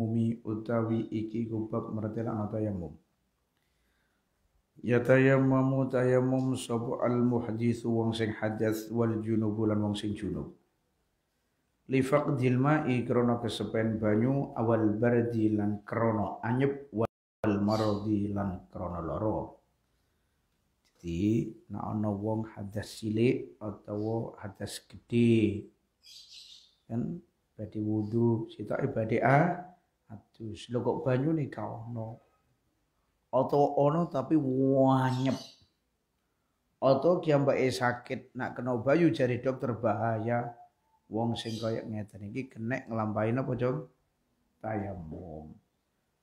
umi utawi iki kubab mertilakno tayamum yatayammamu tayammum sapa al muhditsu wong sing hadas wal junub lan wong sing junub li faqdil i krana kesepen banyu awal bardi lan krana anyep wal maradi lan krana lara Jadi nak ana wong hadas cilik atau hadas gede kan badhe wudu sitok ibadah aduh, lo kok nih kau no. Oto ono tapi wanyep utawa e sakit nak kena bayu jari dokter bahaya wong sing kaya ngeten iki kenek nglampahin apa jom tayamum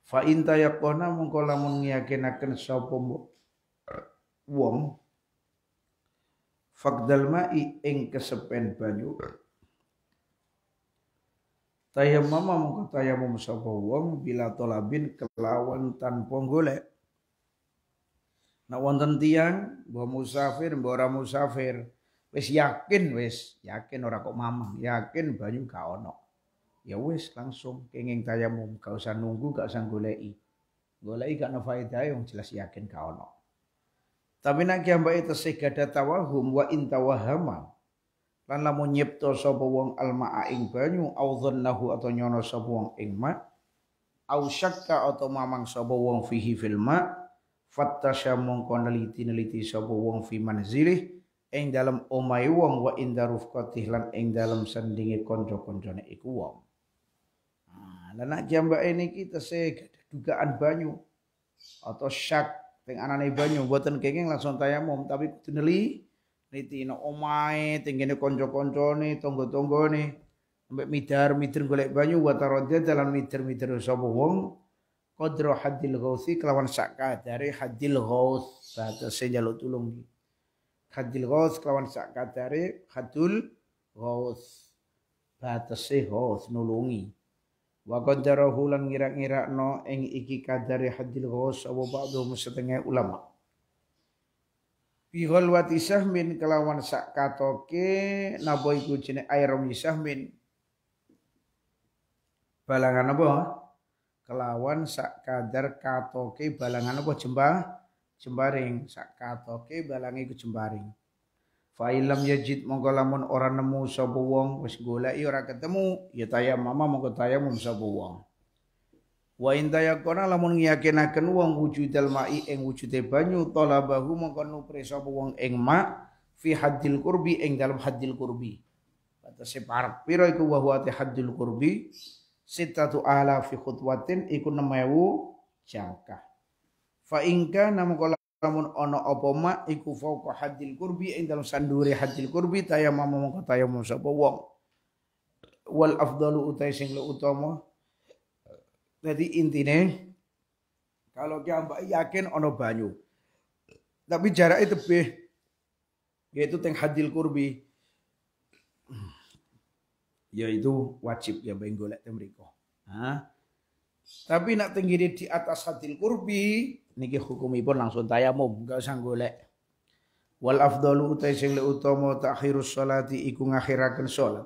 fa in tayaqona mongko lamun ngiyakinaken sapa wong Fakdal ma'i ing kesepen banyu tayammama mongko tayamum sapa wong bila tolabin kelawan tanpa golek nak wonten tiang mbah musafir mbah ora musafir wis yakin wis yakin ora kok mamah yakin banyu gak ono ya wis langsung kenging tayamum gak usah nunggu gak usah goleki goleki gak ono faedah yang jelas yakin gak ono tapi nak kiambake tesih gada tawahum wa intawahama lan lamun nyipta sapa wong almaa ing banyu au dhannahu atau nyono sapa wong ing ma au syakka atau mamang sapa wong fihi fil ma fattasya mongko neliti-neliti sapa wong fi manzilih ing dalem omahe wong wa inda rufqatih lan ing dalem sandinge kanca-kancane iku wong nah lan nak jambake niki tesih dugaan banyu atau syak teng anane banyu buatan kenging langsung tayamum tapi kudu nitino omae tenggene kanca-kancane tangga-tanggane ambek midar mitir golek banyu wa dia dalam mitir-mitir sapa wong qadra hadil ghausi kelawan sakka dari hadil ghaus batase jaluk tulung Hadil haddil kelawan sakka dari hadul ghaus batase ghaus nulungi wa qadarahu ngira ngira no ing iki kadare haddil ghaus apa ba'dhum setengah ulama Bihol wati sahmin kelawan sak katoke nabo iku jeneng airom sahmin. Balangan apa? Kelawan sak kadar katoke balangan apa jembah? Jembaring sak katoke balang iku jembaring. Fa'ilam yajid mongkolamun orang nemu sabuwang wes gula i ora ketemu ya mama mongko tayamum sapa wong. Wa inta yakona lamun ngiyakinaken wong wujudal ma'i ing wujude banyu talabahu mongko nupre wong ing ma fi haddil kurbi ing dalam haddil qurbi. Batase parek pira iku wa huwa haddil qurbi sitatu ala fi khutwatin iku 6000 jangkah. Fa ingka namun kala lamun ana apa ma iku fauqa haddil qurbi ing dalam sandure haddil qurbi tayamam mongko tayamum sapa wong. Wal afdalu utai sing lu utama jadi intine kalau kiambak yakin ono banyu. Tapi jarak itu tebih yaitu teng hadil kurbi. Yaitu wajib ya benggolek golek Tapi nak tenggiri di atas hadil kurbi niki hukumipun langsung tayamum, enggak usah golek. Wal afdalu utai sing utama takhirus salati iku akhirakan salat.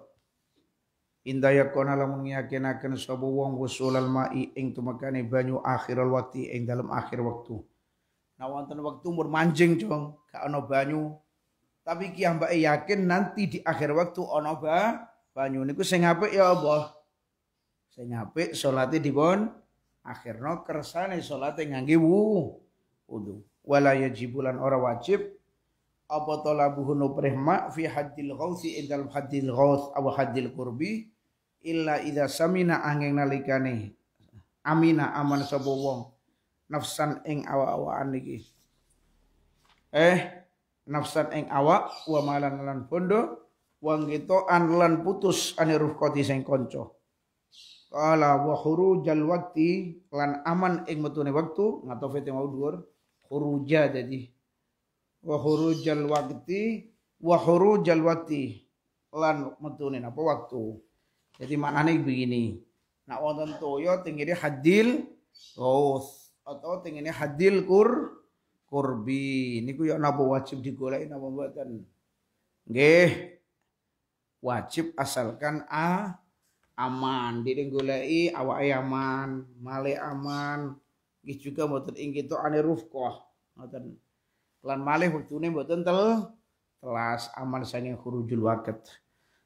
Inda yakuna lamun akan sabu wong al ma'i ing tumekane banyu al wakti ing dalam akhir waktu. Nah wonten waktu umur manjing, Jong, gak banyu. Tapi ki mbak yakin nanti di akhir waktu ono ba banyu niku sing apik ya Allah. Sing apik salate dipun akhirno kersane salate ngangge wu wudu. Wala yajibulan ora wajib apa talabuhu nuprih fi haddil ghausi ing dalam haddil ghaus aw haddil qurbi illa idza samina angin nalikane amina aman sapa wong nafsan ing awak-awakan iki eh nafsan ing awak wa malan lan bondo wong an lan putus ane rufqati sing kanca Kala wa khurujal waqti lan aman ing metune waktu ngatofe te mau dhuwur khuruja dadi wa khurujal waqti wa khurujal waqti lan metune napa waktu jadi maknanya begini. Nak wonten toyo tinggini hadil gaus atau tinggini hadil kur kurbi. Ini yo ya nabo wajib digoleki nabo mboten? Nggih. Wajib asalkan a aman, di goleki awake aman, male aman. Nggih juga mboten ing kita ane rufqah. klan Lan waktu wektune mboten tel telas aman saking kurujul waket.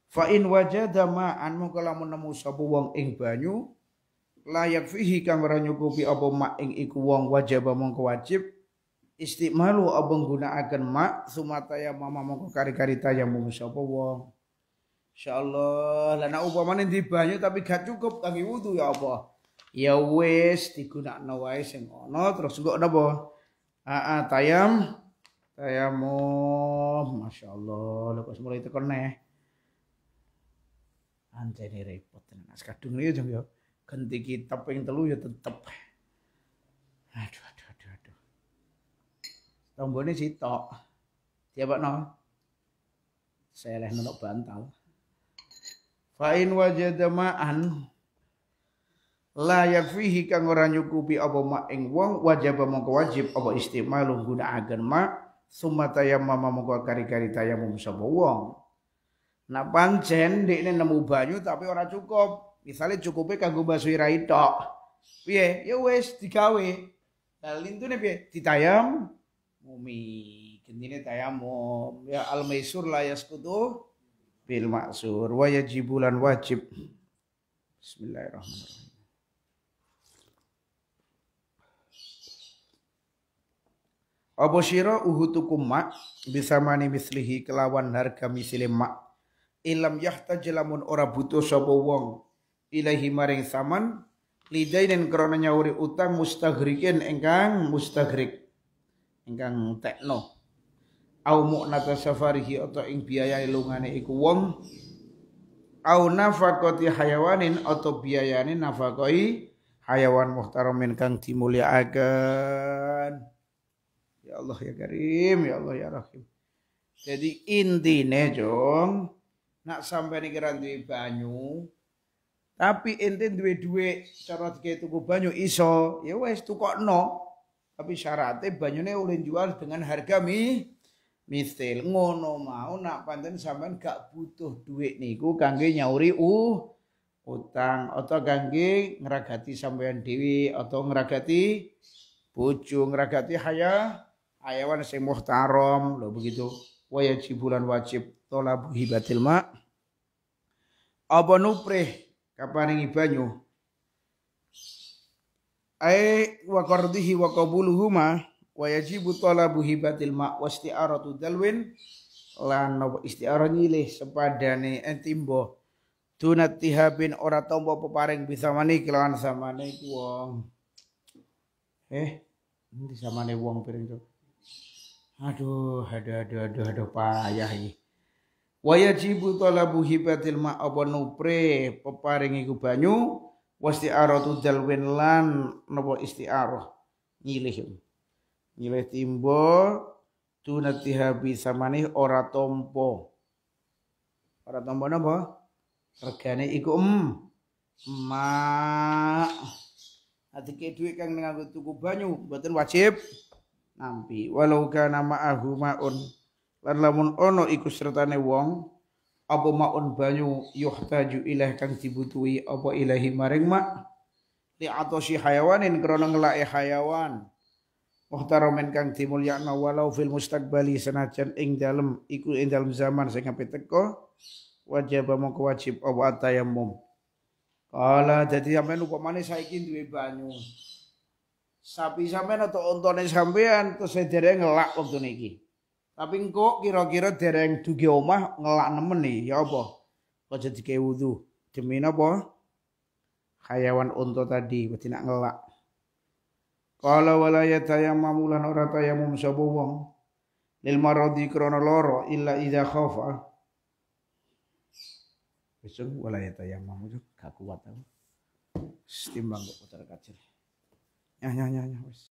Fa in wajada ma'an mongko lamun nemu sapa wong ing banyu layak fihi kang ora nyukupi apa mak ing iku wong wajib mongko wajib istimalu apa nggunakaken mak ya mama mongko kari-kari tayamum sapa wong insyaallah lan upamane di banyu tapi gak cukup kangge wudu ya apa ya wis digunakno wae sing ana terus kok napa aa tayam tayamu masyaallah lek wis mulai tekan neh Anjene repot tenan. Nah, Kadung niku jeng yo ya, genti kitab ping telu ya tetep. Aduh aduh aduh aduh. Tombone sitok. Diapakno? Saya leh nenok bantal. Fa'in wajah demaan, layak fihi kang ora nyukupi apa mak ing wong wajib mongko wajib apa istimalu agen ma summa tayammama mongko kari-kari tayamum sapa wong Nah pancen ini nemu banyu tapi ora cukup. Misalnya cukupnya kanggo basuh rai tok. Piye? Ya wis digawe. tuh nih, piye? Ditayam mumi. tayam tayamum. Ya al maisur ya sekutu. bil maksur wa jibulan wajib. Bismillahirrahmanirrahim. Apa sira uhutukum mak bisa mani mislihi kelawan harga misile mak ilam yahta jelamun ora butuh sobo wong ilahi maring saman lidai lidainen krona nyawuri utang mustahrikin engkang mustahrik, engkang tekno au mu'nata safarihi atau ing biaya lungane iku wong au nafakoti hayawanin atau biayane nafakoi hayawan muhtaramin kang agan ya Allah ya Karim ya Allah ya Rahim jadi intine jong nak sampai nih ra duit banyu tapi ente duit duit cara kayak tuku banyu iso ya wes kok no tapi syaratnya banyune oleh jual dengan harga mi mistil ngono mau nak panten sampean gak butuh duit niku kangge nyauri uh utang atau kangge ngeragati sampean dewi atau ngeragati pucung ngeragati haya ayawan sing muhtaram loh begitu wajib bulan wajib tolabu hibatil mak apa nupreh kaparingi banyu ai wa qardihi wa qabuluhuma wa yajibu talabu hibatil ma isti'aratu dalwin lan nopo isti'arah nyilih sepadane entimbo dunat tihabin ora tombo peparing bisa mani kelawan sama nek wong eh ini samane wong piring tuh aduh aduh aduh aduh aduh payah iki Wajib talabu hibatil ma apa nupre peparing iku banyu tu dalwin lan napa isti'arah nyilih. Nyilih timbo tunatihabi samanih ora tompo. Ora tompo napa? Regane iku em. Ma. Adike nah, dhuwit kang nganggo tuku banyu mboten wajib nampi walau kana ma'ahu ma'un lan lamun ono iku sertane wong apa maun banyu yuhtaju ilah kang dibutuhi apa ilahi maring mak li atosi hayawanin krana ngelake hayawan muhtaromen kang dimulyakna walau fil mustaqbali senajan ing dalem iku ing dalem zaman sing ape teko wajib mung wajib apa tayammum kala dadi sampean upamane saiki duwe banyu sapi sampean atau ontone sampean terus dereng ngelak wektu niki tapi engko kira-kira dereng dugi omah ngelak nemen nih, ya apa? Kok jadi kayak wudhu. Demi apa? Hayawan unta tadi, berarti nak ngelak. Kalau walaya tayamam ulan ora tayamum sapa wong. Lil maradi krana lara illa idza khafa. Besok walaya tayamam itu gak kuat aku. Setimbang kok putar kacir. Ya ya ya ya wis.